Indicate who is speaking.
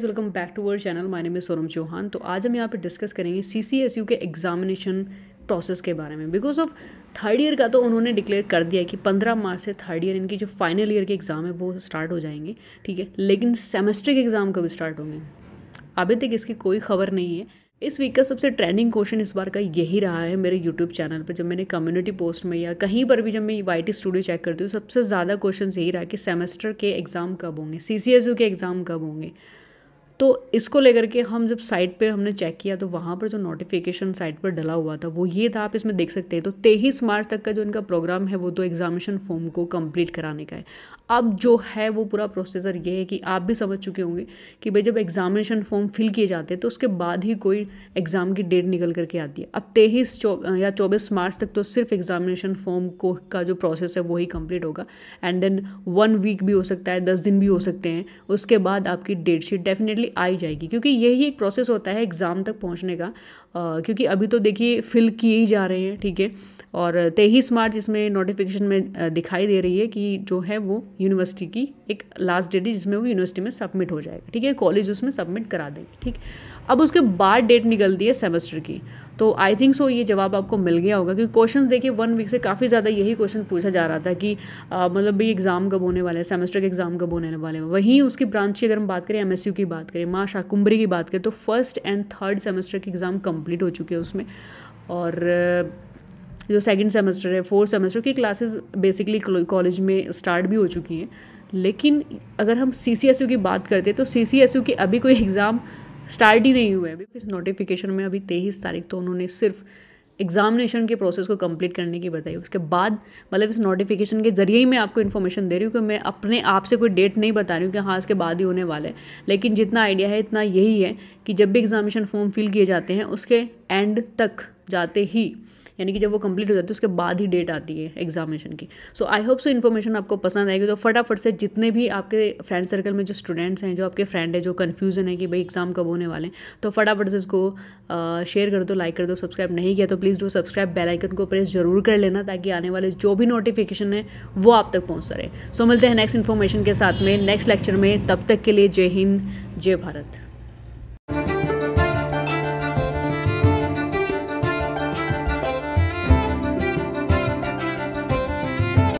Speaker 1: guys welcome back to our channel my name is Soram Chauhan तो आज हम यहाँ पे डिस्कस करेंगे सीसीएसयू के एग्जामिनेशन प्रोसेस के बारे में बिकॉज ऑफ थर्ड ईयर का तो उन्होंने डिक्लेयर कर दिया है कि पंद्रह मार्च से थर्ड ईयर इनकी जो फाइनल ईयर के एग्ज़ाम है वो स्टार्ट हो जाएंगे ठीक है लेकिन सेमेस्टर के एग्ज़ाम कब स्टार्ट होंगे अभी तक इसकी कोई खबर नहीं है इस वीक का सबसे ट्रेंडिंग क्वेश्चन इस बार का यही रहा है मेरे यूट्यूब चैनल पर जब मैंने कम्युनिटी पोस्ट में या कहीं पर भी जब मैं वाई टी स्टूडियो चेक करती हूँ सबसे ज़्यादा क्वेश्चन यही रहा कि सेमेस्टर के एग्ज़ाम कब होंगे सी के एग्ज़ाम कब होंगे तो इसको लेकर के हम जब साइट पे हमने चेक किया तो वहाँ पर जो नोटिफिकेशन साइट पर डला हुआ था वो ये था आप इसमें देख सकते हैं तो तेईस मार्च तक का जो इनका प्रोग्राम है वो तो एग्जामिनेशन फॉर्म को कंप्लीट कराने का है अब जो है वो पूरा प्रोसेसर ये है कि आप भी समझ चुके होंगे कि भाई जब एग्जामिनेशन फॉर्म फिल किए जाते हैं तो उसके बाद ही कोई एग्ज़ाम की डेट निकल करके आती है अब तेईस या चौबीस मार्च तक तो सिर्फ एग्जामिनेशन फॉर्म को का जो प्रोसेस है वो ही कंप्लीट होगा एंड देन वन वीक भी हो सकता है दस दिन भी हो सकते हैं उसके बाद आपकी डेट शीट डेफिनेटली हमारी आ ही जाएगी क्योंकि यही एक प्रोसेस होता है एग्ज़ाम तक पहुंचने का आ, क्योंकि अभी तो देखिए फिल किए ही जा रहे हैं ठीक है और तेईस मार्च इसमें नोटिफिकेशन में दिखाई दे रही है कि जो है वो यूनिवर्सिटी की एक लास्ट डेट है जिसमें वो यूनिवर्सिटी में सबमिट हो जाएगा ठीक है कॉलेज उसमें सबमिट करा देंगे ठीक अब उसके बाद डेट निकलती है सेमेस्टर की तो आई थिंक सो ये जवाब आपको मिल गया होगा क्योंकि क्वेश्चन देखिए वन वीक से काफ़ी ज़्यादा यही क्वेश्चन पूछा जा रहा था कि आ, मतलब भाई एग्ज़ाम कब होने वाले हैं सेमेस्टर के एग्ज़ाम कब होने वाले हैं वहीं उसकी ब्रांच की अगर हम बात करें एम की बात करें पे माँ शाकुंभरी की बात करें तो फर्स्ट एंड थर्ड सेमेस्टर के एग्ज़ाम कंप्लीट हो चुके हैं उसमें और जो सेकंड सेमेस्टर है फोर्थ सेमेस्टर की क्लासेस बेसिकली कॉलेज में स्टार्ट भी हो चुकी हैं लेकिन अगर हम सी की बात करते हैं तो सी के अभी कोई एग्ज़ाम स्टार्ट ही नहीं हुए अभी इस नोटिफिकेशन में अभी तेईस तारीख तो उन्होंने सिर्फ एग्जामिनेशन के प्रोसेस को कंप्लीट करने की बताई उसके बाद मतलब इस नोटिफिकेशन के ज़रिए ही मैं आपको इन्फॉर्मेशन दे रही हूँ कि मैं अपने आप से कोई डेट नहीं बता रही हूँ कि हाँ इसके बाद ही होने वाला है लेकिन जितना आइडिया है इतना यही है कि जब भी एग्जामिनेशन फॉर्म फिल किए जाते हैं उसके एंड तक जाते ही यानी कि जब वो कंप्लीट हो जाती है उसके बाद ही डेट आती है एग्जामिनेशन की सो आई होप सो इन्फॉर्मेशन आपको पसंद आएगी तो फटाफट से जितने भी आपके फ्रेंड सर्कल में जो स्टूडेंट्स हैं जो आपके फ्रेंड है जो कन्फ्यूजन है कि भाई एग्ज़ाम कब होने वाले हैं तो फटाफट से इसको शेयर कर दो लाइक कर दो सब्सक्राइब नहीं किया तो प्लीज़ डू सब्सक्राइब बेलाइकन को प्रेस जरूर कर लेना ताकि आने वाले जो भी नोटिफिकेशन है वो आप तक पहुँच रहे सो so, मिलते हैं नेक्स्ट इन्फॉर्मेशन के साथ में नेक्स्ट लेक्चर में तब तक के लिए जय हिंद जय भारत